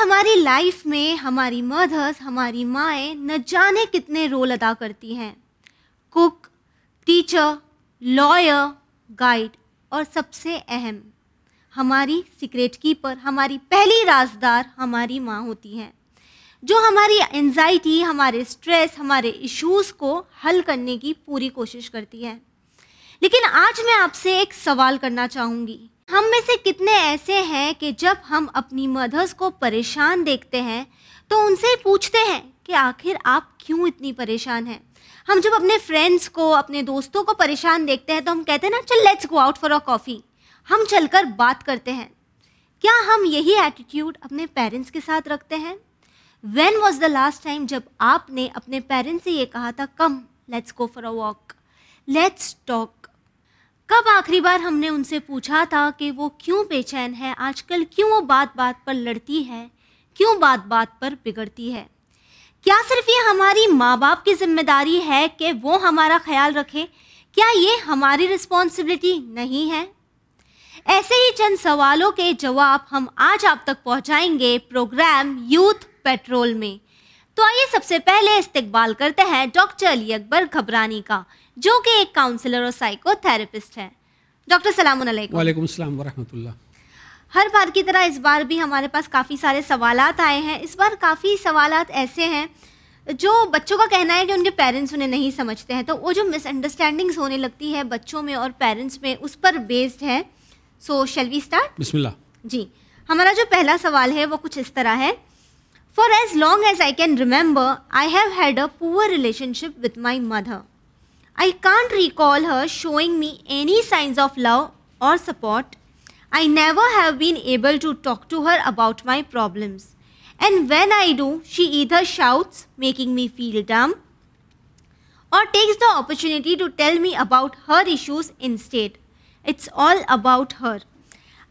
हमारी लाइफ में हमारी मदर्स हमारी माएँ न जाने कितने रोल अदा करती हैं कुक टीचर लॉयर गाइड और सबसे अहम हमारी सीक्रेट कीपर हमारी पहली राजदार हमारी माँ होती हैं जो हमारी एनजाइटी हमारे स्ट्रेस हमारे इश्यूज़ को हल करने की पूरी कोशिश करती है लेकिन आज मैं आपसे एक सवाल करना चाहूँगी हम में से कितने ऐसे हैं कि जब हम अपनी मदर्स को परेशान देखते हैं तो उनसे ही पूछते हैं कि आखिर आप क्यों इतनी परेशान हैं हम जब अपने फ्रेंड्स को अपने दोस्तों को परेशान देखते हैं तो हम कहते हैं ना चल let's go out for a coffee हम चलकर बात करते हैं क्या हम यही एटीट्यूड अपने पेरेंट्स के साथ रखते हैं when was the last time जब आपने अपने पेरेंट्स से ये कहा था come let's go for a walk let's talk कब आखिरी बार हमने उनसे पूछा था कि वो क्यों बेचैन है आजकल क्यों वो बात बात पर लड़ती है क्यों बात बात पर बिगड़ती है क्या सिर्फ ये हमारी माँ बाप की जिम्मेदारी है कि वो हमारा ख्याल रखें क्या ये हमारी रिस्पॉन्सिबिलिटी नहीं है ऐसे ही चंद सवालों के जवाब हम आज आप तक पहुंचाएंगे प्रोग्राम यूथ पेट्रोल में तो आइए सबसे पहले इस्तेबाल करते हैं डॉक्टर अली अकबर घबरानी का जो कि एक काउंसलर और साइकोथेरेपिस्ट हैं डॉक्टर सलाम वालेकुम हर बार की तरह इस बार भी हमारे पास काफ़ी सारे सवाल आए हैं इस बार काफ़ी सवाल ऐसे हैं जो बच्चों का कहना है कि उनके पेरेंट्स उन्हें नहीं समझते हैं तो वो जो मिसअंडरस्टैंडिंग्स होने लगती है बच्चों में और पेरेंट्स में उस पर बेस्ड है सो शेल वी स्टार्ट बिस्मिल्लाह जी हमारा जो पहला सवाल है वो कुछ इस तरह है for as long as I can remember I have had a poor relationship with my mother I can't recall her showing me any signs of love or support. I never have been able to talk to her about my problems. And when I do, she either shouts, making me feel dumb, or takes the opportunity to tell me about her issues instead. It's all about her.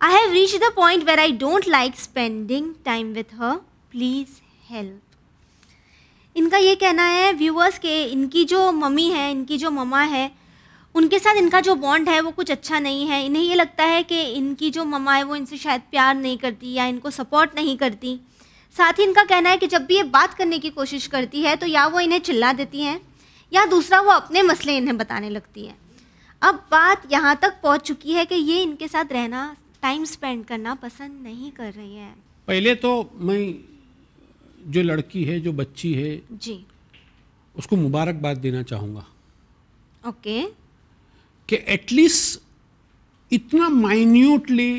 I have reached the point where I don't like spending time with her. Please help. इनका ये कहना है viewers के इनकी जो mummy है इनकी जो ममा है उनके साथ इनका जो बॉन्ड है वो कुछ अच्छा नहीं है इन्हें ये लगता है कि इनकी जो ममा है वो इनसे शायद प्यार नहीं करती या इनको सपोर्ट नहीं करती साथ ही इनका कहना है कि जब भी ये बात करने की कोशिश करती है तो या वो इन्हें चिल्ला देती हैं या दूसरा वो अपने मसले इन्हें बताने लगती हैं अब बात यहाँ तक पहुँच चुकी है कि ये इनके साथ रहना टाइम स्पेंड करना पसंद नहीं कर रही है पहले तो मैं जो लड़की है जो बच्ची है जी उसको मुबारकबाद देना चाहूंगा ओके कि एटलीस्ट इतना माइन्यूटली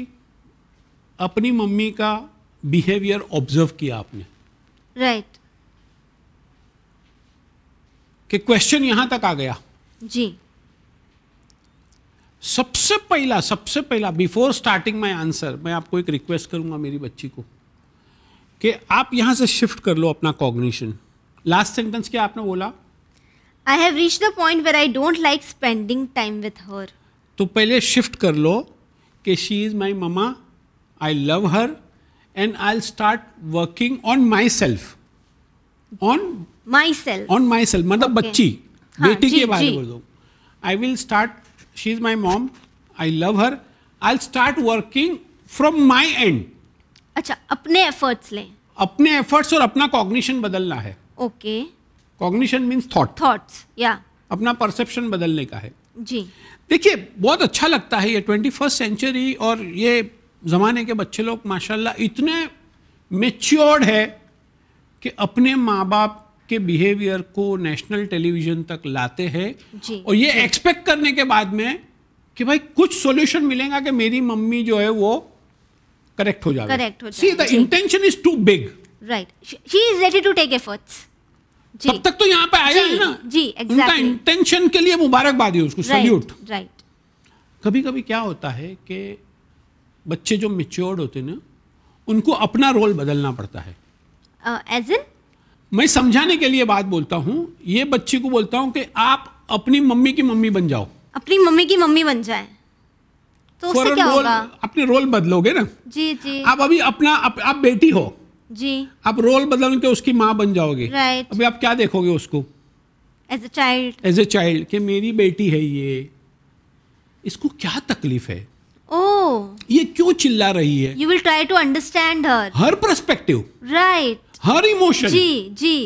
अपनी मम्मी का बिहेवियर ऑब्जर्व किया आपने राइट right. कि क्वेश्चन यहां तक आ गया जी सबसे पहला सबसे पहला बिफोर स्टार्टिंग माय आंसर मैं आपको एक रिक्वेस्ट करूंगा मेरी बच्ची को कि आप यहाँ से शिफ्ट कर लो अपना कॉग्निशन लास्ट सेंटेंस क्या आपने बोला I have reach the point where I don't like spending time with her तो पहले शिफ्ट कर लो कि she is my mama I love her and I start working on myself on myself on myself मतलब okay. बच्ची हाँ, बेटी के बारे में बोल दो I will start she is my mom I love her I start working from my end अच्छा अपने एफर्ट्स लें अपने एफर्ट्स और अपना कॉग्निशन बदलना है okay cognition means thought thoughts या अपना परसेप्शन बदलने का है जी देखिए बहुत अच्छा लगता है ये ट्वेंटी फर्स्ट सेंचुरी और ये ज़माने के बच्चे लोग माशाल्लाह इतने मेच्योर्ड है कि अपने माँ बाप के बिहेवियर को नेशनल टेलीविज़न तक लाते हैं और ये एक्सपेक्ट करने के बाद में कि भाई कुछ सॉल्यूशन मिलेगा कि मेरी मम्मी जो है वो करेक्ट हो जाए करेक्ट हो see the intention is too big right she is ready to take efforts तब तक तो यहाँ पे आया है ना जी exactly. उनका इंटेंशन के लिए मुबारकबाद है उसको सल्यूट राइट कभी कभी क्या होता है कि बच्चे जो मेच्योर्ड होते ना उनको अपना रोल बदलना पड़ता है एज uh, इन मैं समझाने के लिए बात बोलता हूँ ये बच्चे को बोलता हूँ कि आप अपनी मम्मी की मम्मी बन जाओ अपनी मम्मी की मम्मी बन जाए तो उससे क्या रोल, होगा अपने रोल बदलोगे ना जी जी आप अभी अपना आप, आप बेटी हो जी आप रोल बदल के तो उसकी माँ बन जाओगे राइट अभी आप क्या देखोगे उसको as a child as a child कि मेरी बेटी है ये इसको क्या तकलीफ है ओ oh. ये क्यों चिल्ला रही है you will try to understand her her perspective right her emotion जी जी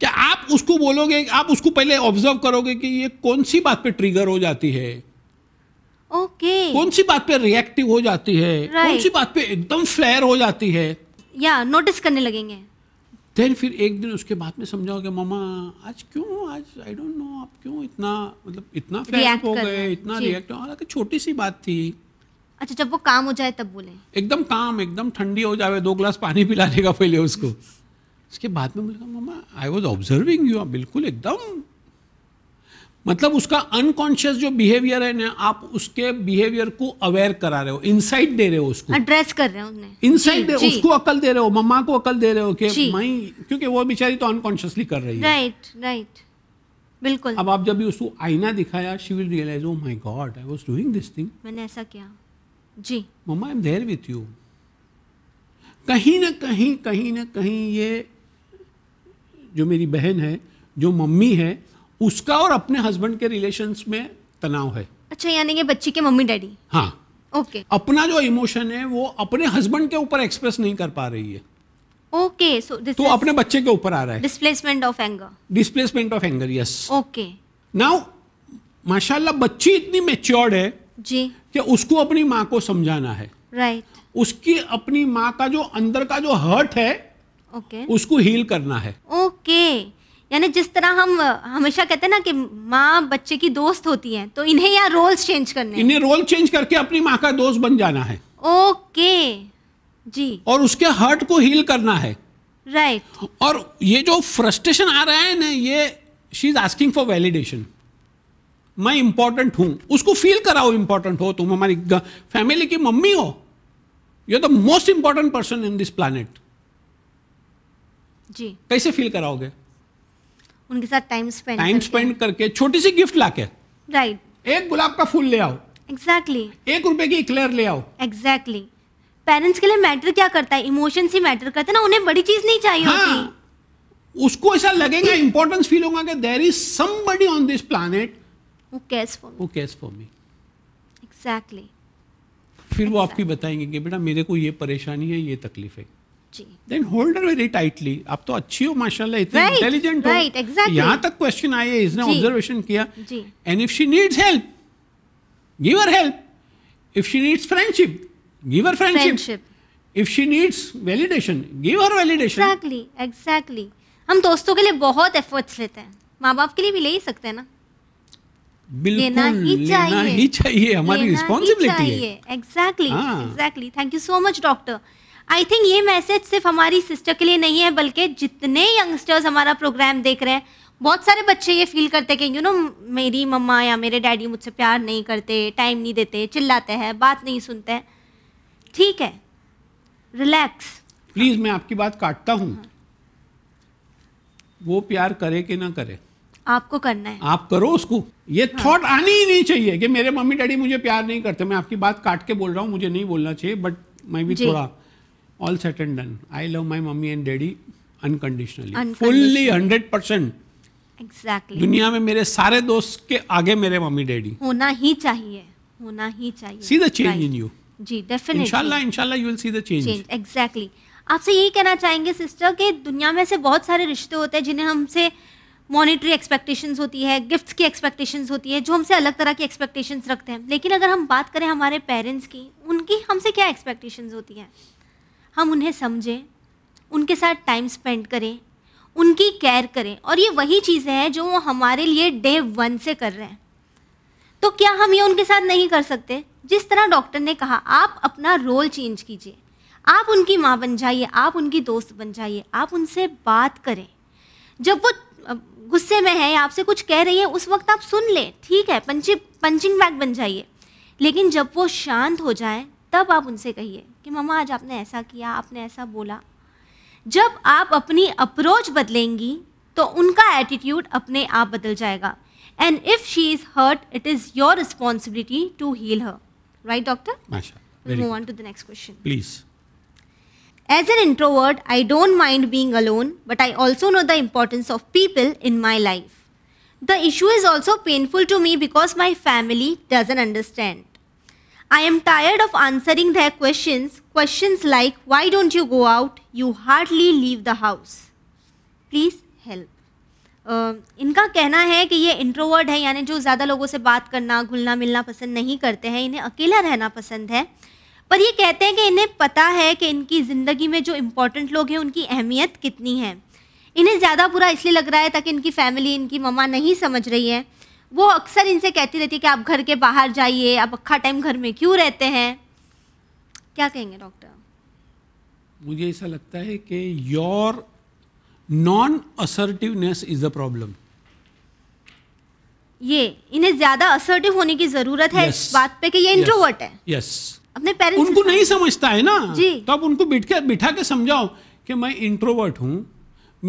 क्या आप उसको बोलोगे आप उसको पहले ऑब्जर्व करोगे कि ये कौन सी बात पे ट्रिगर हो जाती है ओके okay. कौन सी बात पे रिएक्टिव हो जाती है right. कौन सी बात पे एकदम फ्लेयर हो जाती है या yeah, नोटिस करने लगेंगे देन फिर एक दिन उसके बाद में समझाओगे मामा आज क्यों आज आई डोंट नो आप क्यों इतना मतलब इतना फ्लेयर हो गए इतना रिएक्ट हालांकि छोटी सी बात थी अच्छा जब वो काम हो जाए तब बोले एकदम काम एकदम ठंडी हो जाए दो ग्लास पानी पिलाने का पहले उसको उसके बाद में बोले mama I was observing you बिल्कुल एकदम मतलब उसका अनकॉन्शियस जो बिहेवियर है ना आप उसके बिहेवियर को अवेयर करा रहे हो इनसाइट दे रहे हो उसको एड्रेस कर रहे हो इनसाइट दे उसको अकल दे रहे हो मम्मा को अकल दे रहे हो कि माई क्योंकि वो बेचारी तो अनकॉन्शियसली कर रही है राइट राइट बिल्कुल अब आप जब भी उसको आईना दिखाया she will realise oh my god I was doing this thing मैंने ऐसा किया जी mama I am there with you कहीं ना कहीं कहीं ना कहीं ये जो मेरी बहन है जो मम्मी है उसका और अपने हस्बैंड के रिलेशन में तनाव है अच्छा यानी कि बच्ची के मम्मी डैडी हाँ ओके okay. अपना जो इमोशन है वो अपने हस्बैंड के ऊपर एक्सप्रेस नहीं कर पा रही है ओके सो तो अपने बच्चे के ऊपर आ रहा है displacement of anger displacement of anger yes okay now माशाल्लाह बच्ची इतनी मेच्योर्ड है जी कि उसको अपनी माँ को समझाना है राइट right. उसकी अपनी माँ का जो अंदर का जो हर्ट है ओके okay. उसको हील करना है ओके okay. यानी जिस तरह हम हमेशा कहते हैं ना कि माँ बच्चे की दोस्त होती है तो इन्हें यहाँ रोल्स चेंज करने इन्हें रोल चेंज करके अपनी माँ का दोस्त बन जाना है ओके जी और उसके हर्ट को हील करना है राइट right. और ये जो फ्रस्ट्रेशन आ रहा है ना ये she is asking for validation मैं इंपॉर्टेंट हूं उसको फील कराओ इंपॉर्टेंट हो तुम हमारी फैमिली की मम्मी हो you are the most important person in this planet जी कैसे फील कराओगे उनके साथ टाइम स्पेंड टाइम स्पेंड करके छोटी सी गिफ्ट लाके राइट right. एक गुलाब का फूल ले आओ एग्जैक्टली exactly. एक रुपए की इक्लेयर ले आओ एग्जैक्टली exactly. पेरेंट्स के लिए मैटर क्या करता है इमोशन ही मैटर करते हैं ना उन्हें बड़ी चीज नहीं चाहिए हाँ, होती उसको ऐसा लगेगा इंपॉर्टेंस फील होगा कि there is somebody on this planet who cares for me exactly फिर exactly. वो आपकी बताएंगे कि बेटा मेरे को ये परेशानी है ये तकलीफ है then hold her very tightly आप तो अच्छी हो माशाल्लाह इतनी इंटेलिजेंट हो राइट एग्जैक्टली यहां तक क्वेश्चन आए इसने ऑब्जर्वेशन किया जी and if she needs help give her help if she needs friendship give her friendship if she needs validation give her validation exactly exactly हम दोस्तों के लिए बहुत एफर्ट्स लेते हैं मां बाप के लिए भी ले ही सकते हैं ना बिल्कुल लेना ही चाहिए, ही चाहिए हमारी रिस्पॉन्सिबिलिटी है exactly exactly thank you so much doctor I think ये मैसेज सिर्फ हमारी सिस्टर के लिए नहीं है बल्कि जितने यंगस्टर्स हमारा प्रोग्राम देख रहे हैं बहुत सारे बच्चे ये फील करते हैं कि यू नो मेरी मम्मा या मेरे डैडी मुझसे प्यार नहीं करते टाइम नहीं देते चिल्लाते हैं बात नहीं सुनते हैं ठीक है रिलैक्स प्लीज़ मैं आपकी बात काटता हूँ हाँ। वो प्यार करे कि ना करे आपको करना है आप करो उसको ये थॉट हाँ। आनी ही नहीं चाहिए कि मेरे मम्मी डैडी मुझे प्यार नहीं करते मैं आपकी बात काट के बोल रहा हूँ मुझे नहीं बोलना चाहिए बट मैं भी थोड़ा all set and done I love my mummy and daddy unconditionally fully hundred percent exactly दुनिया में मेरे सारे दोस्त के आगे मेरे मम्मी डैडी होना ही चाहिए होना ही चाहिए see the change in you जी डेफिनेटली इंशाल्लाह इंशाल्लाह you will see the change exactly आपसे यही कहना चाहेंगे सिस्टर कि दुनिया में से बहुत सारे रिश्ते होते हैं जिन्हें हमसे मॉनिटरी एक्सपेक्टेशंस होती है गिफ्ट्स की एक्सपेक्टेशंस होती है जो हमसे अलग तरह की एक्सपेक्टेशंस रखते हैं लेकिन अगर हम बात करें हमारे पेरेंट्स की उनकी हमसे क्या एक्सपेक्टेशंस होती हैं हम उन्हें समझें उनके साथ टाइम स्पेंड करें उनकी केयर करें और ये वही चीज़ें हैं जो वो हमारे लिए डे वन से कर रहे हैं तो क्या हम ये उनके साथ नहीं कर सकते जिस तरह डॉक्टर ने कहा आप अपना रोल चेंज कीजिए आप उनकी माँ बन जाइए आप उनकी दोस्त बन जाइए आप उनसे बात करें जब वो गुस्से में है आपसे कुछ कह रही है उस वक्त आप सुन लें ठीक है पंचिंग पंचिंग बैग बन जाइए लेकिन जब वो शांत हो जाए तब आप उनसे कहिए कि मम्मा आज आपने ऐसा किया आपने ऐसा बोला जब आप अपनी अप्रोच बदलेंगी तो उनका एटीट्यूड अपने आप बदल जाएगा and if she is hurt it is your responsibility to heal her right doctor as an introvert I don't mind being alone but I also know the importance of people in my life the issue is also painful to me because my family doesn't understand I am tired of answering their question question like why don't you go out you hardly leave the house please help इनका कहना है कि ये introvert है यानी जो ज़्यादा लोगों से बात करना घुलना मिलना पसंद नहीं करते हैं इन्हें अकेला रहना पसंद है पर ये कहते हैं कि इन्हें पता है कि इनकी ज़िंदगी में जो इम्पोर्टेंट लोग हैं उनकी अहमियत कितनी है इन्हें ज़्यादा बुरा इसलिए लग रहा है ताकि इनकी फैमिली इनकी ममा नहीं समझ रही है वो अक्सर इनसे कहती रहती है कि आप घर के बाहर जाइए आप अक्खा टाइम घर में क्यों रहते हैं क्या कहेंगे डॉक्टर मुझे ऐसा लगता है कि your non assertiveness is the problem ये इन्हें ज्यादा असर्टिव होने की जरूरत है yes. इस बात पे कि ये इंट्रोवर्ट yes. है यस yes. अपने पेरेंट्स उनको नहीं समझता है ना जी तो आप उनको बिठ के बिठा के समझाओ कि मैं इंट्रोवर्ट हूँ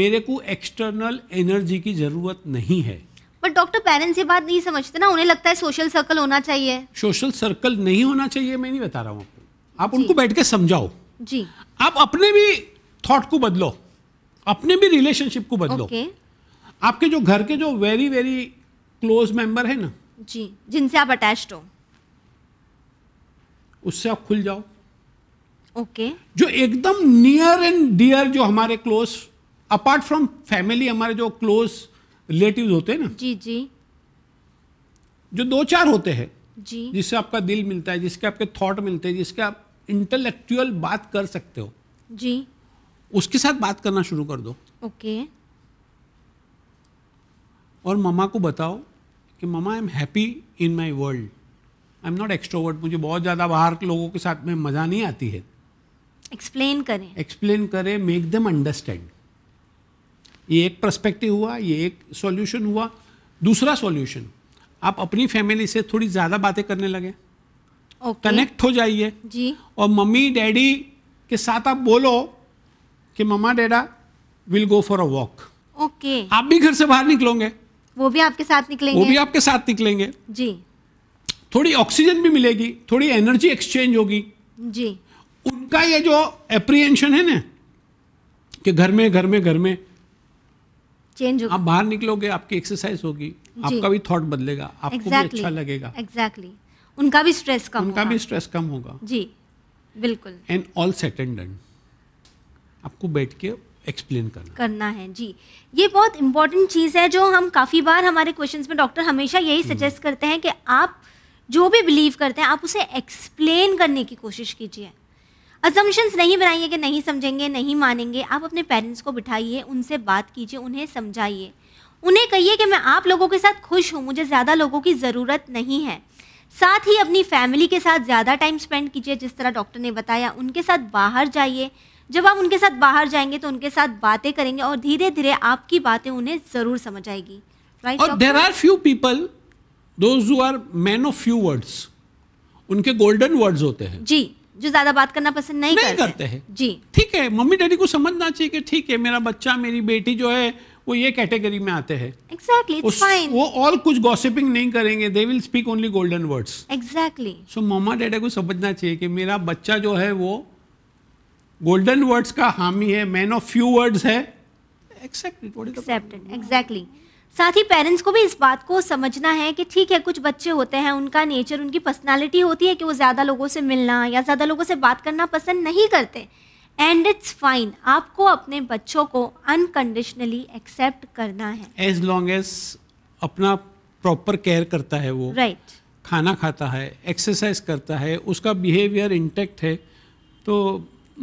मेरे को एक्सटर्नल एनर्जी की जरूरत नहीं है बट डॉक्टर पेरेंट्स ये बात नहीं समझते ना उन्हें लगता है सोशल सर्कल होना चाहिए सोशल सर्कल नहीं होना चाहिए मैं नहीं बता रहा हूँ आपको आप उनको बैठ के समझाओ जी आप अपने भी थॉट को बदलो अपने भी रिलेशनशिप को बदलो okay. आपके जो घर के जो वेरी वेरी क्लोज मेंबर है ना जी जिनसे आप अटैच हो उससे आप खुल जाओ ओके okay. जो एकदम नियर एंड डियर जो हमारे क्लोज अपार्ट फ्रॉम फैमिली हमारे जो क्लोज रिलेटिव होते हैं ना जी जी जो दो चार होते हैं जी जिससे आपका दिल मिलता है जिसके आपके थॉट मिलते हैं जिसके आप इंटेलेक्चुअल बात कर सकते हो जी उसके साथ बात करना शुरू कर दो ओके और मामा को बताओ कि mama I am happy in my world I am not extrovert मुझे बहुत ज़्यादा बाहर के लोगों के साथ में मज़ा नहीं आती है एक्सप्लेन करें एक्सप्लेन करें मेक देम अंडरस्टैंड ये एक प्रस्पेक्टिव हुआ ये एक सॉल्यूशन हुआ दूसरा सॉल्यूशन आप अपनी फैमिली से थोड़ी ज़्यादा बातें करने लगे okay. कनेक्ट हो जाइए जी और मम्मी डैडी के साथ आप बोलो कि mama dada will go for a walk okay आप भी घर से बाहर निकलोगे वो भी आपके साथ निकलेंगे वो भी आपके साथ निकलेंगे जी थोड़ी ऑक्सीजन भी मिलेगी थोड़ी एनर्जी एक्सचेंज होगी जी उनका ये जो एप्रीहेंशन है ना कि घर में घर में घर में चेंज होगा आप बाहर निकलोगे आपकी एक्सरसाइज होगी आपका भी थॉट बदलेगा आपको exactly, भी अच्छा लगेगा एग्जैक्टली exactly. उनका भी स्ट्रेस कम उनका भी स्ट्रेस कम होगा जी बिल्कुल and all set and done आपको बैठ के एक्सप्लेन करना करना है जी ये बहुत इंपॉर्टेंट चीज़ है जो हम काफ़ी बार हमारे क्वेश्चंस में डॉक्टर हमेशा यही सजेस्ट हम्म। करते हैं कि आप जो भी बिलीव करते हैं आप उसे एक्सप्लेन करने की कोशिश कीजिए अजम्पन्स नहीं बनाइए कि नहीं समझेंगे नहीं मानेंगे आप अपने पेरेंट्स को बिठाइए उनसे बात कीजिए उन्हें समझाइए उन्हें कहिए कि मैं आप लोगों के साथ खुश हूँ मुझे ज़्यादा लोगों की ज़रूरत नहीं है साथ ही अपनी फैमिली के साथ ज़्यादा टाइम स्पेंड कीजिए जिस तरह डॉक्टर ने बताया उनके साथ बाहर जाइए जब आप उनके साथ बाहर जाएंगे तो उनके साथ बातें करेंगे और धीरे धीरे आपकी बातें उन्हें ज़रूर समझ आएगी राइट और there are few people done man of few words उनके गोल्डन वर्ड्स होते हैं जी जो ज्यादा बात करना पसंद नहीं, नहीं करते, करते हैं जी ठीक है मम्मी डैडी को समझना चाहिए कि ठीक है मेरा बच्चा मेरी बेटी जो है वो ये कैटेगरी में आते हैं exactly, वो ऑल कुछ गॉसिपिंग नहीं करेंगे they will speak only golden words exactly so mama daddy को समझना चाहिए कि मेरा बच्चा जो है वो गोल्डन वर्ड्स का हामी है मैन ऑफ फ्यू वर्ड्स है एक्सेप्टेड एक्सेप्टेड एग्जैक्टली साथ ही पेरेंट्स को भी इस बात को समझना है कि ठीक है कुछ बच्चे होते हैं उनका नेचर उनकी पर्सनालिटी होती है कि वो ज़्यादा लोगों से मिलना या ज़्यादा लोगों से बात करना पसंद नहीं करते एंड इट्स फाइन आपको अपने बच्चों को अनकंडीशनली एक्सेप्ट करना है एज लॉन्ग एज अपना प्रॉपर केयर करता है वो राइट right. खाना खाता है एक्सरसाइज करता है उसका बिहेवियर इंटेक्ट है तो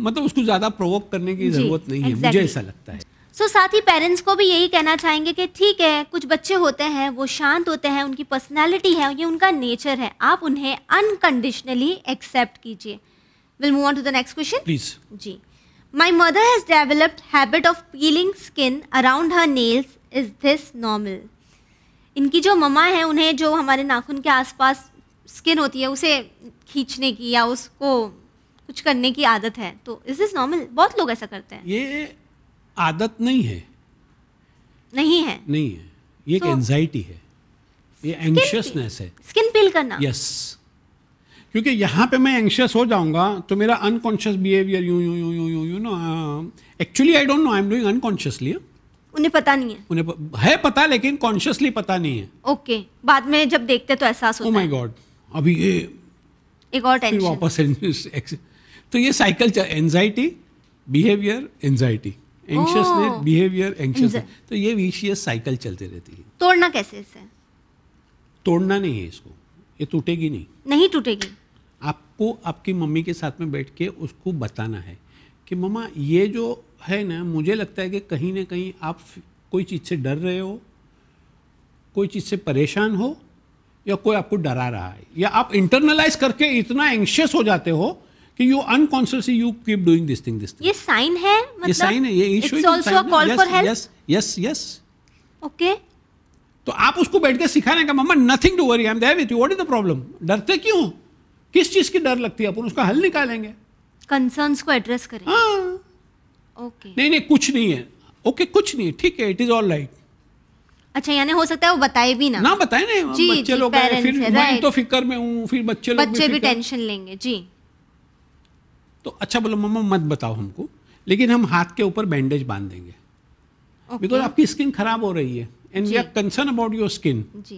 मतलब उसको ज़्यादा प्रोवोक करने की ज़रूरत नहीं exactly. है मुझे ऐसा लगता है सो so, साथ ही पेरेंट्स को भी यही कहना चाहेंगे कि ठीक है कुछ बच्चे होते हैं वो शांत होते हैं उनकी पर्सनैलिटी है ये उनका नेचर है आप उन्हें अनकंडीशनली एक्सेप्ट कीजिए will move on to the next question please जी my mother has developed habit of peeling skin around her nails is this normal इनकी जो ममा है उन्हें जो हमारे नाखून के आसपास स्किन होती है उसे खींचने की या उसको कुछ करने की आदत है तो इज दिस नॉर्मल बहुत लोग ऐसा करते हैं ये आदत नहीं है नहीं है नहीं है ये एक एंजाइटी तो है ये एंशियसनेस है स्किन पील करना यस क्योंकि यहाँ पे मैं एंशियस हो जाऊंगा तो मेरा unconscious behaviour you you you you you you know actually I don't know I am doing unconsciously उन्हें पता नहीं है उन्हें है पता लेकिन कॉन्शियसली पता नहीं है ओके okay. बाद में जब देखते तो एहसास होता oh माय गॉड अभी ये एक और टेंशन वापस तो ये cycle anxiety behaviour anxiety anxiousness behaviour anxious तो ये विशियस साइकिल चलती रहती है तोड़ना कैसे इसे तोड़ना नहीं है इसको ये टूटेगी नहीं नहीं टूटेगी आपको आपकी मम्मी के साथ में बैठ के उसको बताना है कि मम्मा ये जो है ना मुझे लगता है कि कहीं ना कहीं आप कोई चीज़ से डर रहे हो कोई चीज़ से परेशान हो या कोई आपको डरा रहा है या आप इंटरनलाइज करके इतना एंशियस हो जाते हो कि you unconsciously you keep doing this thing this ये साइन है मतलब ये साइन है ये issue it's also a call for help yes yes yes okay तो आप उसको बैठ के सिखा सिखाना का मम्मा nothing to worry I am there with you what is the problem डरते क्यों किस चीज की डर लगती है अपन उसका हल निकालेंगे कंसर्न्स को एड्रेस करें हाँ ओके नहीं नहीं कुछ नहीं है ओके okay, कुछ नहीं ठीक है इट इज ऑल राइट अच्छा यानी हो सकता है वो बताए भी ना ना बताए ना जी, बच्चे जी, लोग फिर मैं तो फिक्र में हूँ फिर बच्चे, बच्चे लोग बच्चे भी, भी टेंशन लेंगे जी तो अच्छा बोलो मम्मा मत बताओ हमको लेकिन हम हाथ के ऊपर बैंडेज बांध देंगे बिकॉज okay. आपकी स्किन खराब हो रही है and we are concern about your skin जी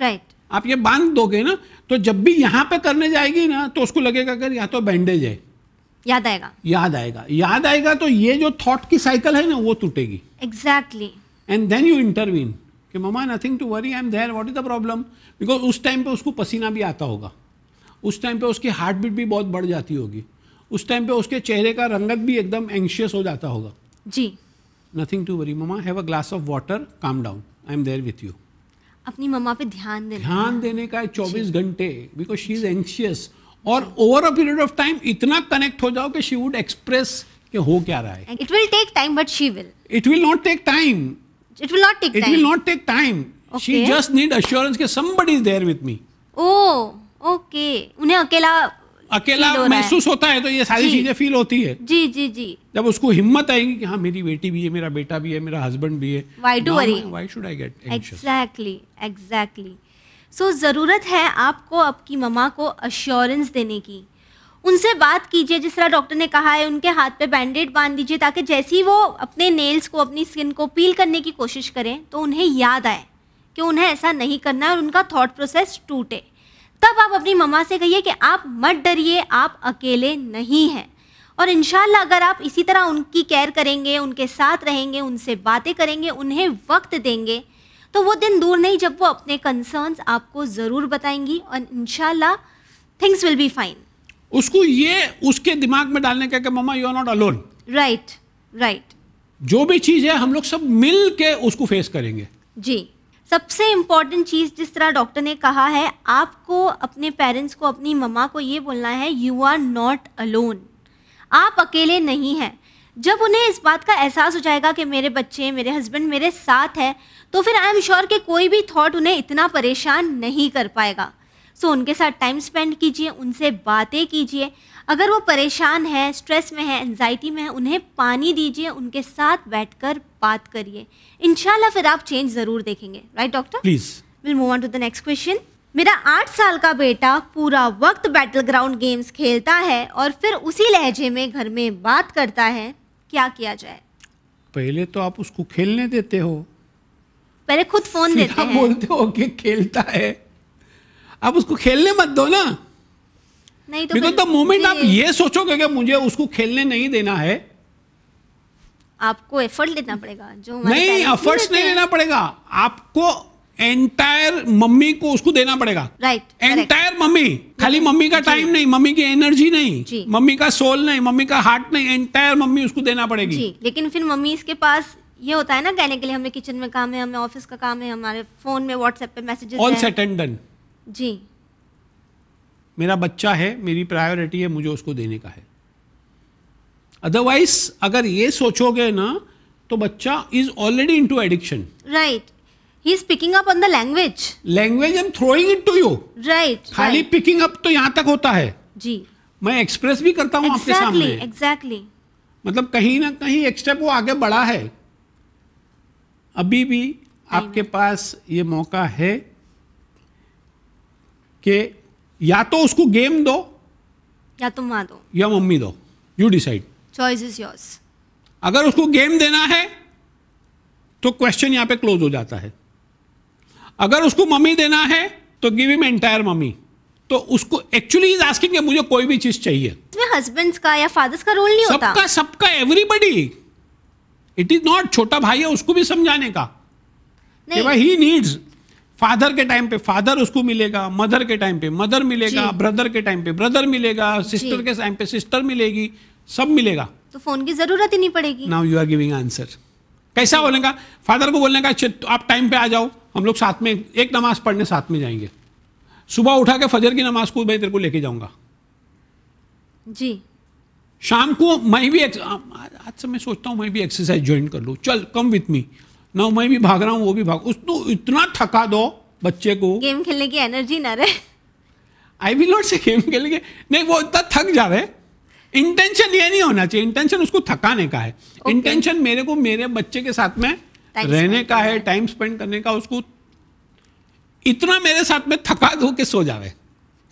राइट right. आप ये बांध दोगे ना तो जब भी यहाँ पे करने जाएगी ना तो उसको लगेगा अगर यहाँ तो बैंडेज है याद आएगा याद आएगा याद आएगा तो ये जो थॉट की साइकिल है ना वो टूटेगी exactly and then you intervene कि मामा nothing to worry I am there what is the problem because उस टाइम पे उसको पसीना भी आता होगा उस टाइम पे उसकी हार्ट बीट भी बहुत बढ़ जाती होगी उस टाइम पे उसके चेहरे का रंगत भी एकदम एंशियस हो जाता होगा जी नथिंग टू वरी ममा have a glass of water calm down I am there with you अपनी मम्मा पे ध्यान देना ध्यान देने का है चौबीस घंटे बिकॉज शी इज एंशियस और over a period of time इतना कनेक्ट हो जाओ कि शी वुड एक्सप्रेस कि हो क्या रहा है it will take time but she will it will not take time it will not take time it will not take time she just need assurance कि somebody is there with me oh okay उन्हें अकेला अकेला महसूस होता है तो ये सारी चीजें फील होती है जी जी जी जब उसको हिम्मत आएगी कि हाँ मेरी बेटी भी है मेरा बेटा भी है मेरा हस्बैंड भी है why to worry why should I get exactly exactly so ज़रूरत है आपको आपकी ममा को अश्योरेंस देने की उनसे बात कीजिए जिस तरह डॉक्टर ने कहा है उनके हाथ पे बैंडेड बांध दीजिए ताकि जैसे ही वो अपने नेल्स को अपनी स्किन को पील करने की कोशिश करें तो उन्हें याद आए कि उन्हें ऐसा नहीं करना है और उनका थॉट प्रोसेस टूटे तब आप अपनी मम्मा से कहिए कि आप मत डरिए आप अकेले नहीं हैं और इन अगर आप इसी तरह उनकी केयर करेंगे उनके साथ रहेंगे उनसे बातें करेंगे उन्हें वक्त देंगे तो वो दिन दूर नहीं जब वो अपने कंसर्न्स आपको ज़रूर बताएंगी और इन थिंग्स विल बी फाइन उसको ये उसके दिमाग में डालने का मम्मा you are not alone right right जो भी चीज़ है हम लोग सब मिल के उसको फेस करेंगे जी सबसे इम्पॉर्टेंट चीज़ जिस तरह डॉक्टर ने कहा है आपको अपने पेरेंट्स को अपनी मम्मा को ये बोलना है यू आर नॉट अलोन आप अकेले नहीं हैं जब उन्हें इस बात का एहसास हो जाएगा कि मेरे बच्चे मेरे हस्बैंड मेरे साथ हैं तो फिर आई एम श्योर कि कोई भी थॉट उन्हें इतना परेशान नहीं कर पाएगा सो so, उनके साथ टाइम स्पेंड कीजिए उनसे बातें कीजिए अगर वो परेशान है स्ट्रेस में है एनजाइटी में है उन्हें पानी दीजिए उनके साथ बैठकर बात करिए इनशाला फिर आप चेंज ज़रूर देखेंगे right doctor please will move on to the next question मेरा आठ साल का बेटा पूरा वक्त बैटल ग्राउंड गेम्स खेलता है और फिर उसी लहजे में घर में बात करता है क्या किया जाए पहले तो आप उसको खेलने देते हो पहले खुद फोन देते हैं बोलते हो कि खेलता है आप उसको खेलने मत दो ना नहीं तो मोमेंट तो आप ये सोचोगे कि मुझे उसको खेलने नहीं देना है आपको एफर्ट लेना हम्म। पड़ेगा जो नहीं एफर्ट नहीं लेना पड़ेगा आपको एंटायर मम्मी को उसको देना पड़ेगा राइट right, एंटायर मम्मी खाली मम्मी का टाइम नहीं मम्मी की एनर्जी नहीं मम्मी का सोल नहीं मम्मी का हार्ट नहीं एंटायर मम्मी उसको देना पड़ेगी जी, लेकिन फिर मम्मी इसके पास ये होता है ना कहने के लिए हमें किचन में काम है हमें ऑफिस का काम है हमारे फोन में व्हाट्सएप पे messages all set and done जी मेरा बच्चा है मेरी प्रायोरिटी है मुझे उसको देने का है अदरवाइज अगर ये सोचोगे ना तो बच्चा is already into addiction right he is picking up on the language language am throwing it to you right खाली पिकिंग अप तो यहाँ तक होता है जी मैं एक्सप्रेस भी करता हूँ exactly, आपके सामने एग्जैक्टली exactly. मतलब कहीं ना कहीं एक स्टेप वो आगे बढ़ा है अभी भी आपके पास ये मौका है कि या तो उसको गेम दो या तुम तो माँ दो या मम्मी दो you decide choice is yours अगर उसको गेम देना है तो क्वेश्चन यहां पे क्लोज हो जाता है अगर उसको मम्मी देना है तो गिव हिम एंटायर मम्मी तो उसको एक्चुअली इज आस्किंग मुझे कोई भी चीज चाहिए इसमें हस्बैंड्स का या फादर्स का रोल नहीं सबका, होता सबका सबका एवरीबॉडी इट इज नॉट छोटा भाई है उसको भी समझाने का ही नीड्स फादर के टाइम पे फादर उसको मिलेगा मदर के टाइम पे मदर मिलेगा ब्रदर के टाइम पे ब्रदर मिलेगा सिस्टर के टाइम पे सिस्टर मिलेगी सब मिलेगा तो फोन की जरूरत ही नहीं पड़ेगी now you are giving answer कैसा बोलेगा फादर को बोलने का तो आप टाइम पे आ जाओ हम लोग साथ में एक नमाज पढ़ने साथ में जाएंगे सुबह उठा के फजर की नमाज को मैं तेरे को लेके जाऊंगा जी शाम को मैं भी आज से मैं सोचता हूँ मैं भी एक्सरसाइज ज्वाइन कर लूँ चल कम विथ मी ना मैं भी भाग रहा हूँ वो भी भाग उसको इतना थका दो बच्चे को गेम खेलने की एनर्जी ना रहे I will not say game खेलेंगे नहीं वो इतना थक जा रहे इंटेंशन ये नहीं होना चाहिए इंटेंशन उसको थकाने का है इंटेंशन okay. मेरे को मेरे बच्चे के साथ में Time रहने का है टाइम स्पेंड करने का उसको इतना मेरे साथ में थका दो कि सो जावे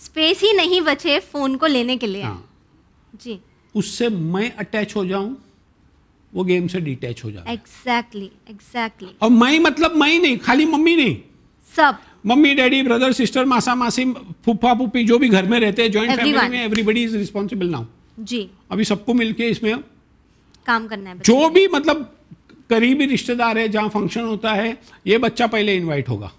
स्पेस ही नहीं बचे फोन को लेने के लिए हाँ। जी उससे मैं अटैच हो जाऊं वो गेम से डिटैच हो जाए एग्जैक्टली एग्जैक्टली और मैं मतलब मैं नहीं खाली मम्मी नहीं सब मम्मी डैडी ब्रदर सिस्टर मासा मासी फूफा फूफी जो भी घर में रहते हैं ज्वाइंट फैमिली में एवरीबॉडी इज रिस्पॉन्सिबल नाउ जी अभी सबको मिलके इसमें काम करना है जो भी मतलब करीबी रिश्तेदार है जहां फंक्शन होता है ये बच्चा पहले इनवाइट होगा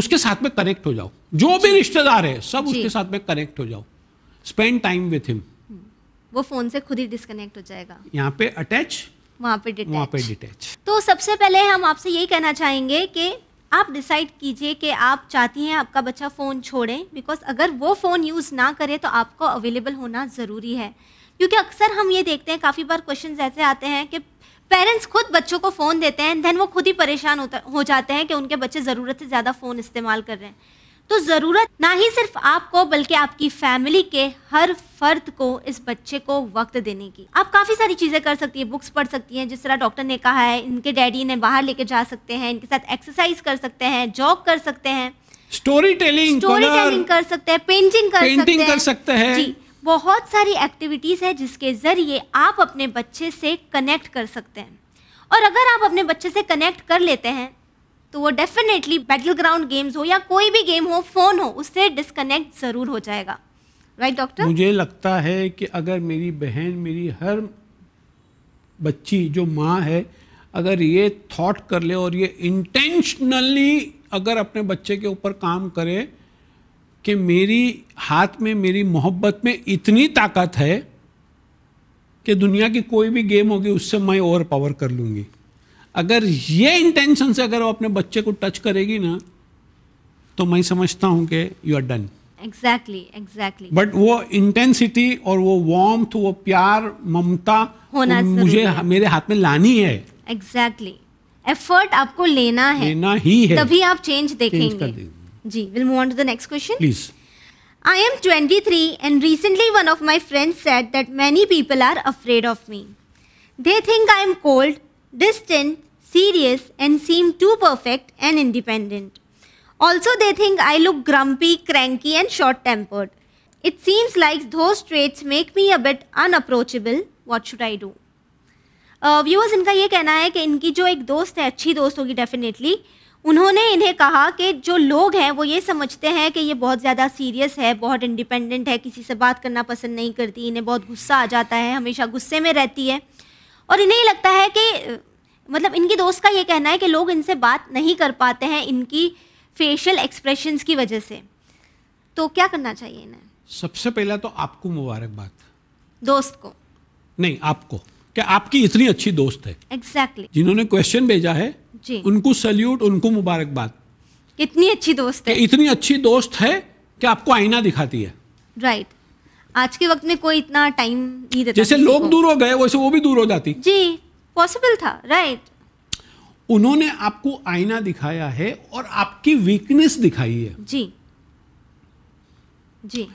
उसके साथ में कनेक्ट हो जाओ जो भी रिश्तेदार है सब उसके साथ में कनेक्ट हो जाओ स्पेंड टाइम विथ हिम वो फोन से खुद ही डिस्कनेक्ट हो जाएगा यहाँ पे अटैच वहाँ पे डिटैच वहाँ पे डिटैच तो सबसे पहले हम आपसे यही कहना चाहेंगे कि आप डिसाइड कीजिए कि आप चाहती हैं आपका बच्चा फ़ोन छोड़ें बिकॉज अगर वो फ़ोन यूज़ ना करे तो आपको अवेलेबल होना ज़रूरी है क्योंकि अक्सर हम ये देखते हैं काफ़ी बार क्वेश्चन ऐसे आते हैं कि पेरेंट्स खुद बच्चों को फ़ोन देते हैं देन वो खुद ही परेशान होता हो जाते हैं कि उनके बच्चे ज़रूरत से ज़्यादा फ़ोन इस्तेमाल कर रहे हैं तो ज़रूरत ना ही सिर्फ आपको बल्कि आपकी फैमिली के हर फर्द को इस बच्चे को वक्त देने की आप काफ़ी सारी चीज़ें कर सकती हैं बुक्स पढ़ सकती हैं जिस तरह डॉक्टर ने कहा है इनके डैडी ने बाहर लेके जा सकते हैं इनके साथ एक्सरसाइज कर सकते हैं जॉग कर सकते हैं स्टोरी टेलिंग स्टोरी टेलिंग कर सकते हैं पेंटिंग कर पेंटिंग कर सकते हैं जी बहुत सारी एक्टिविटीज़ है जिसके ज़रिए आप अपने बच्चे से कनेक्ट कर सकते हैं और अगर आप अपने बच्चे से कनेक्ट कर लेते हैं तो वो डेफिनेटली बैटल ग्राउंड गेम्स हो या कोई भी गेम हो फ़ोन हो उससे डिस्कनेक्ट ज़रूर हो जाएगा राइट डॉक्टर मुझे लगता है कि अगर मेरी बहन मेरी हर बच्ची जो माँ है अगर ये थॉट कर ले और ये इंटेंशनली अगर अपने बच्चे के ऊपर काम करे कि मेरी हाथ में मेरी मोहब्बत में इतनी ताकत है कि दुनिया की कोई भी गेम होगी उससे मैं ओवर पावर कर लूँगी अगर ये इंटेंशन से अगर वो अपने बच्चे को टच करेगी ना तो मैं समझता हूँ कि you are done exactly exactly but वो इंटेंसिटी और वो वार्म वो प्यार ममता होना मुझे है. मेरे हाथ में लानी है एग्जैक्टली exactly. एफर्ट आपको लेना है लेना ही है तभी आप चेंज देखेंगे जी will move on to the next question please I am 23 and recently one of my friends said that many people are afraid of me. They think I am cold, distant, serious, and seem too perfect and independent. Also, they think I look grumpy, cranky, and short tempered. It seems like those traits make me a bit unapproachable. What should I do? Viewers uh, इनका ये कहना है कि इनकी जो एक दोस्त है अच्छी दोस्त होगी डेफिनेटली उन्होंने इन्हें कहा कि जो लोग हैं वो ये समझते हैं कि ये बहुत ज़्यादा सीरियस है बहुत इंडिपेंडेंट है किसी से बात करना पसंद नहीं करती इन्हें बहुत गुस्सा आ जाता है हमेशा गुस्से में रहती है और इन्हें ये लगता है कि मतलब इनके दोस्त का ये कहना है कि लोग इनसे बात नहीं कर पाते हैं इनकी फेशियल एक्सप्रेशंस की वजह से तो क्या करना चाहिए इन्हें सबसे पहला तो आपको मुबारकबाद दोस्त को नहीं आपको क्या आपकी इतनी अच्छी दोस्त है एग्जैक्टली exactly. जिन्होंने क्वेश्चन भेजा है जी उनको सल्यूट उनको मुबारकबाद इतनी अच्छी दोस्त है इतनी अच्छी दोस्त है कि आपको आईना दिखाती है राइट right. आज के वक्त में कोई इतना टाइम नहीं देता जैसे लोग दूर हो गए वैसे वो भी दूर हो जाती जी पॉसिबल था राइट उन्होंने आपको आईना दिखाया है और आपकी वीकनेस दिखाई है जी जी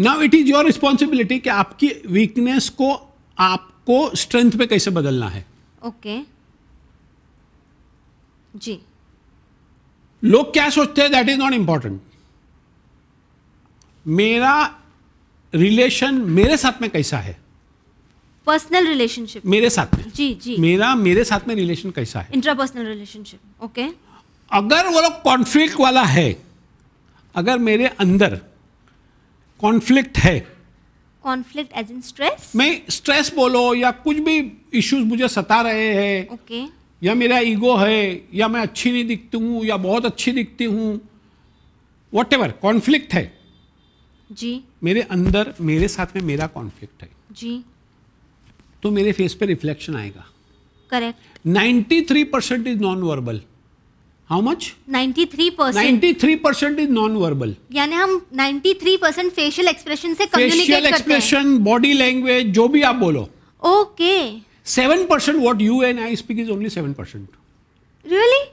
now it is your responsibility कि आपकी वीकनेस को आपको स्ट्रेंथ पे कैसे बदलना है ओके okay. जी लोग क्या सोचते हैं दैट इज नॉट इंपॉर्टेंट मेरा रिलेशन मेरे साथ में कैसा है पर्सनल रिलेशनशिप मेरे साथ में जी जी मेरा मेरे साथ में रिलेशन कैसा है इंट्रापर्सनल रिलेशनशिप ओके अगर वो लोग कॉन्फ्लिक्ट वाला है अगर मेरे अंदर कॉन्फ्लिक्ट है कॉन्फ्लिक्ट एज इन स्ट्रेस मैं स्ट्रेस बोलो या कुछ भी इश्यूज मुझे सता रहे हैं ओके okay. या मेरा ईगो है या मैं अच्छी नहीं दिखती हूँ या बहुत अच्छी दिखती हूँ वट एवर कॉन्फ्लिक्ट है जी मेरे अंदर मेरे साथ में मेरा कॉन्फ्लिक्ट है जी तो मेरे फेस पे रिफ्लेक्शन आएगा correct 93 percent is non verbal how much 93 percent 93 percent is non verbal यानी हम 93 परसेंट फेशियल एक्सप्रेशन से फेशियल एक्सप्रेशन बॉडी लैंग्वेज जो भी आप बोलो okay seven percent what you and I speak is only seven percent really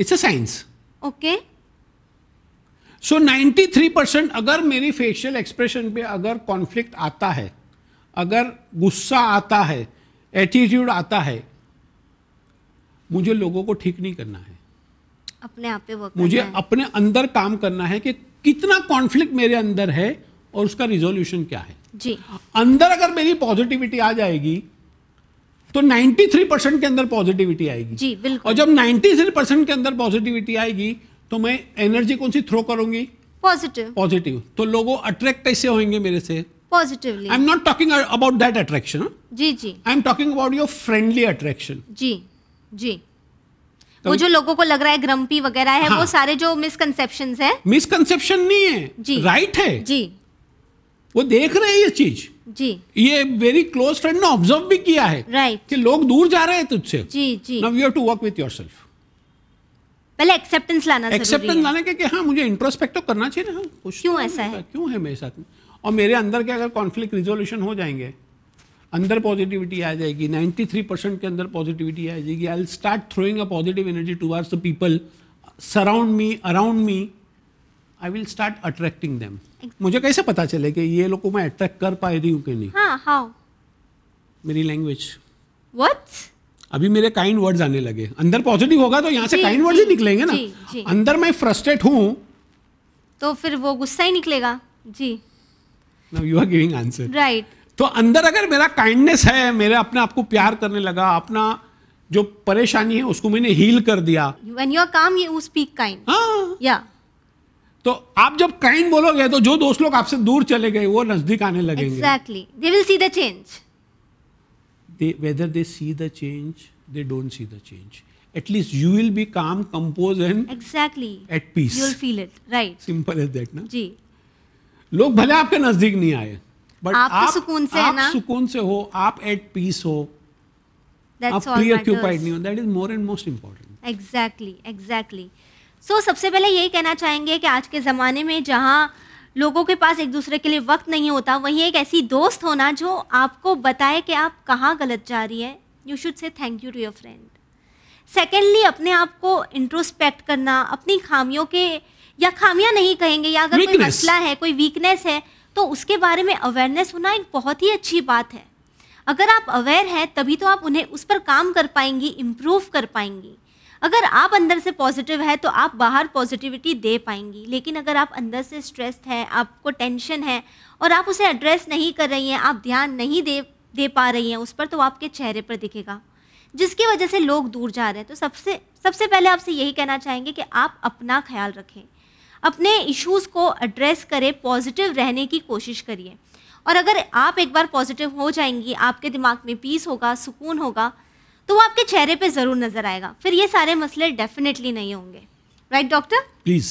it's a science okay so ninety three percent अगर मेरी facial expression पे अगर कॉन्फ्लिक्ट आता है अगर गुस्सा आता है एटीट्यूड आता है मुझे लोगों को ठीक नहीं करना है अपने आप पे वर्क मुझे अपने अंदर काम करना है कि कितना कॉन्फ्लिक्ट मेरे अंदर है और उसका रिजोल्यूशन क्या है जी अंदर अगर मेरी पॉजिटिविटी आ जाएगी तो 93 परसेंट के अंदर पॉजिटिविटी आएगी जी बिल्कुल और जब 93 परसेंट के अंदर पॉजिटिविटी आएगी तो मैं एनर्जी कौन सी थ्रो करूंगी पॉजिटिव पॉजिटिव तो लोगों अट्रैक्ट कैसे होंगे मेरे से positively I am not talking about that attraction जी जी I am talking about your friendly attraction जी जी तो वो जो लोगों को लग रहा है ग्रम्पी वगैरह है हाँ, वो सारे जो मिसकनसेप्शन है मिसकनसेप्शन नहीं है जी राइट है जी वो देख रहे हैं ये चीज जी ये वेरी क्लोज फ्रेंड ने ऑब्जर्व भी किया है राइट right. कि लोग दूर जा रहे हैं तुझसे जी जी now you have to work with yourself पहले एक्सेप्टेंस लाना एक्सेप्टेंस लाना के, कि हाँ मुझे इंट्रोस्पेक्ट तो करना चाहिए ना हाँ, कुछ तो क्यों ऐसा है क्यों है मेरे साथ में और मेरे अंदर के अगर कॉन्फ्लिक्ट रिजोल्यूशन हो जाएंगे अंदर पॉजिटिविटी आ जाएगी 93 परसेंट के अंदर पॉजिटिविटी आ जाएगी I start throwing a positive energy to the people surround me around me I will start attracting them मुझे कैसे पता चले कि ये लोग को मैं अट्रैक्ट कर पा रही हूँ कि नहीं हाँ, हाँ. मेरी लैंग्वेज व्हाट अभी मेरे काइंड वर्ड्स आने लगे अंदर पॉजिटिव होगा तो यहाँ से काइंड वर्ड्स ही निकलेंगे ना जी, जी. अंदर मैं फ्रस्ट्रेट हूँ तो फिर वो गुस्सा ही निकलेगा जी now you are giving answer right तो अंदर अगर मेरा काइंडनेस है मेरे अपने आप को प्यार करने लगा अपना जो परेशानी है उसको मैंने हील कर दिया when you are calm you speak kind या तो आप जब काइंड बोलोगे तो जो दोस्त लोग आपसे दूर चले गए वो नजदीक आने लगेंगे exactly they will see the change they whether they see the change they don't see the change at least you will be calm composed and exactly at peace you'll feel it right simple as that na ji लोग भले आपके नजदीक नहीं आए but आप सुकून से आप ना? सुकून से हो आप एट पीस हो That's आप प्रीऑक्यूपाइड नहीं हो that is more and most important exactly exactly so सबसे पहले यही कहना चाहेंगे कि आज के ज़माने में जहाँ लोगों के पास एक दूसरे के लिए वक्त नहीं होता वहीं एक ऐसी दोस्त होना जो आपको बताए कि आप कहाँ गलत जा रही है you should say thank you to your friend secondly अपने आप को इंट्रोस्पेक्ट करना अपनी खामियों के या खामियां नहीं कहेंगे या अगर weakness. कोई मसला है कोई वीकनेस है तो उसके बारे में अवेयरनेस होना एक बहुत ही अच्छी बात है अगर आप अवेयर हैं तभी तो आप उन्हें उस पर काम कर पाएंगी इम्प्रूव कर पाएंगी अगर आप अंदर से पॉजिटिव है तो आप बाहर पॉजिटिविटी दे पाएंगी लेकिन अगर आप अंदर से स्ट्रेस्ड हैं आपको टेंशन है और आप उसे एड्रेस नहीं कर रही हैं आप ध्यान नहीं दे दे पा रही हैं उस पर तो आपके चेहरे पर दिखेगा जिसकी वजह से लोग दूर जा रहे हैं तो सबसे सबसे पहले आपसे यही कहना चाहेंगे कि आप अपना ख्याल रखें अपने इश्यूज़ को एड्रेस करें पॉजिटिव रहने की कोशिश करिए और अगर आप एक बार पॉजिटिव हो जाएंगी आपके दिमाग में पीस होगा सुकून होगा तो वो आपके चेहरे पे ज़रूर नज़र आएगा फिर ये सारे मसले डेफिनेटली नहीं होंगे right doctor please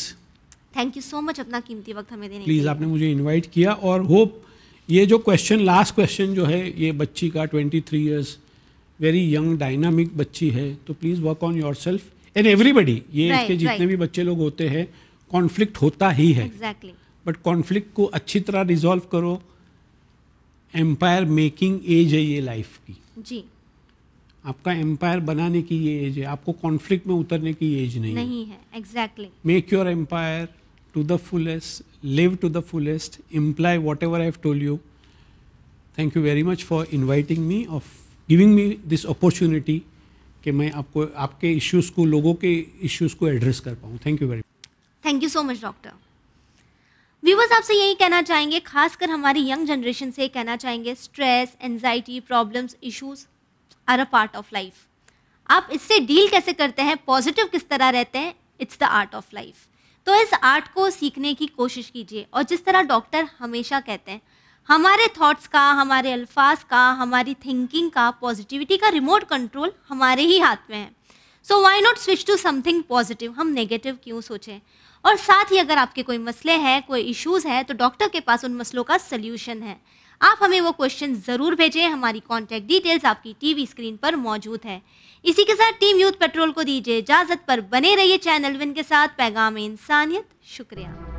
thank you so much अपना कीमती वक्त हमें देने प्लीज़ आपने मुझे इनवाइट किया और होप ये जो क्वेश्चन लास्ट क्वेश्चन जो है ये बच्ची का twenty three years very young dynamic बच्ची है तो please work on yourself and everybody ये right, इसके जितने right. भी बच्चे लोग होते हैं कॉन्फ्लिक्ट होता ही है एग्जैक्टली बट कॉन्फ्लिक्ट को अच्छी तरह रिजोल्व करो एम्पायर मेकिंग एज है ये लाइफ की जी आपका एम्पायर बनाने की ये एज है आपको कॉन्फ्लिक्ट में उतरने की एज नहीं नहीं है exactly make your empire to the fullest live to the fullest imply whatever I told you thank you very much for inviting me of giving me this opportunity कि मैं आपको आपके इश्यूज़ को लोगों के इश्यूज़ को address कर पाऊँ thank you very much thank you so much doctor viewers आपसे यही कहना चाहेंगे खासकर हमारी यंग जनरेशन से कहना चाहेंगे stress anxiety problems issues are a part of life आप इससे डील कैसे करते हैं पॉजिटिव किस तरह रहते हैं it's the art of life तो इस आर्ट को सीखने की कोशिश कीजिए और जिस तरह डॉक्टर हमेशा कहते हैं हमारे थॉट्स का हमारे अल्फाज का हमारी थिंकिंग का पॉजिटिविटी का रिमोट कंट्रोल हमारे ही हाथ में है so why not switch to something positive हम नेगेटिव क्यों सोचें और साथ ही अगर आपके कोई मसले हैं कोई इश्यूज़ हैं तो डॉक्टर के पास उन मसलों का सल्यूशन है आप हमें वो क्वेश्चन ज़रूर भेजें हमारी कॉन्टैक्ट डिटेल्स आपकी टीवी स्क्रीन पर मौजूद है इसी के साथ टीम यूथ पेट्रोल को दीजिए इजाज़त पर बने रहिए चैनल विन के साथ पैगाम इंसानियत शुक्रिया